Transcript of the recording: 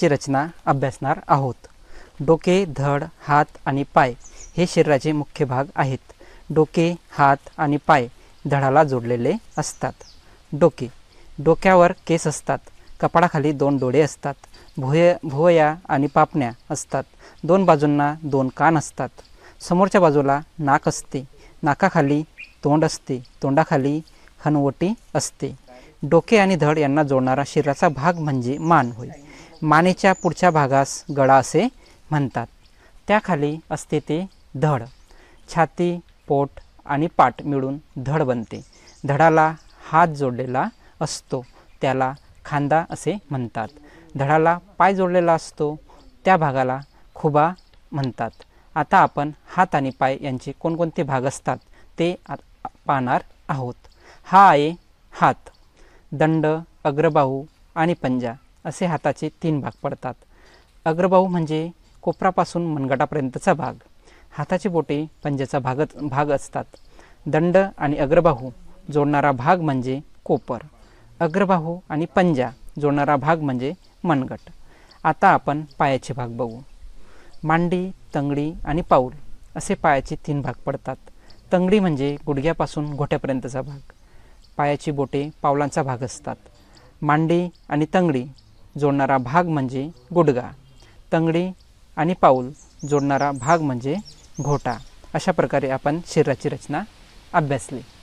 ची रचना अभ्यासणार आहोत डोके धड हात आणि पाय हे शरीराचे मुख्य भाग आहेत डोके हात आणि पाय धडाला जोडलेले असतात डोके डोक्यावर केस असतात कपाळाखाली दोन डोळे असतात भुय भुवया आणि पापण्या असतात दोन बाजूंना दोन कान असतात समोरच्या बाजूला नाक असते नाकाखाली तोंड असते तोंडाखाली हनवटी असते डोके आणि धड यांना जोडणारा शरीराचा भाग म्हणजे मान होय मानेच्या पुढच्या भागास गळा असे म्हणतात त्याखाली असते ते धड छाती पोट आणि पाठ मिळून धड बनते धडाला हात जोडलेला असतो त्याला खांदा असे म्हणतात धडाला पाय जोडलेला असतो त्या भागाला खुबा म्हणतात आता आपण हात आणि पाय यांचे कोणकोणते भाग असतात ते पाहणार आहोत हा आहे हात दंड अग्रबाहू आणि पंजा असे हाताचे तीन भाग पडतात अग्रबाहू म्हणजे कोपरापासून मनगटापर्यंतचा भाग हाताची बोटे पंजाचा भागच भाग असतात दंड आणि अग्रबाहू जोडणारा भाग म्हणजे कोपर अग्रबाहू आणि पंजा जोडणारा भाग म्हणजे मनगट आता आपण पायाचे भाग बघू मांडी तंगडी आणि पाऊल असे पायाचे तीन भाग पडतात तंगडी म्हणजे गुडघ्यापासून घोट्यापर्यंतचा भाग पायाची बोटे पावलांचा भाग असतात मांडी आणि तंगडी जोडणारा भाग म्हणजे गुडगा तंगडी आणि पाऊल जोडणारा भाग म्हणजे घोटा अशा प्रकारे आपण शरीराची रचना अभ्यासली